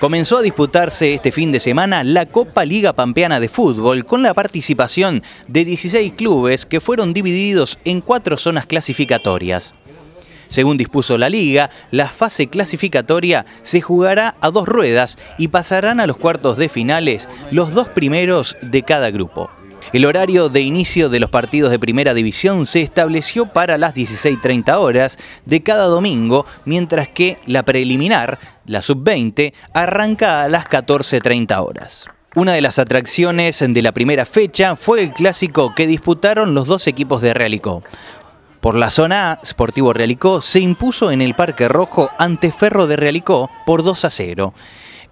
Comenzó a disputarse este fin de semana la Copa Liga Pampeana de Fútbol con la participación de 16 clubes que fueron divididos en cuatro zonas clasificatorias. Según dispuso la liga, la fase clasificatoria se jugará a dos ruedas y pasarán a los cuartos de finales los dos primeros de cada grupo. El horario de inicio de los partidos de Primera División se estableció para las 16.30 horas de cada domingo, mientras que la preliminar, la sub-20, arranca a las 14.30 horas. Una de las atracciones de la primera fecha fue el clásico que disputaron los dos equipos de Realicó. Por la zona A, Sportivo Realicó se impuso en el Parque Rojo ante Ferro de Realicó por 2 a 0.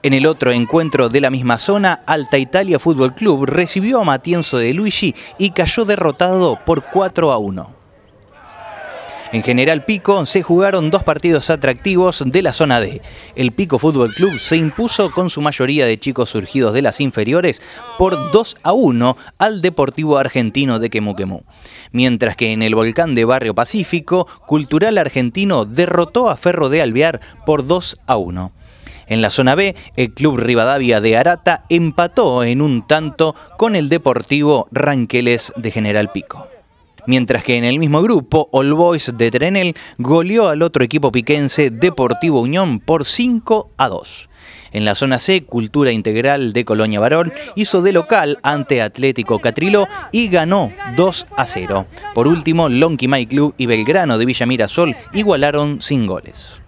En el otro encuentro de la misma zona, Alta Italia Fútbol Club recibió a Matienzo de Luigi y cayó derrotado por 4 a 1. En General Pico se jugaron dos partidos atractivos de la zona D. El Pico Fútbol Club se impuso con su mayoría de chicos surgidos de las inferiores por 2 a 1 al Deportivo Argentino de Quemuquemú. Mientras que en el Volcán de Barrio Pacífico, Cultural Argentino derrotó a Ferro de Alvear por 2 a 1. En la zona B, el club Rivadavia de Arata empató en un tanto con el Deportivo Ranqueles de General Pico. Mientras que en el mismo grupo, All Boys de Trenel goleó al otro equipo piquense Deportivo Unión por 5 a 2. En la zona C, Cultura Integral de Colonia Barón hizo de local ante Atlético Catrilo y ganó 2 a 0. Por último, Lonquimay Club y Belgrano de Villa Mirasol igualaron sin goles.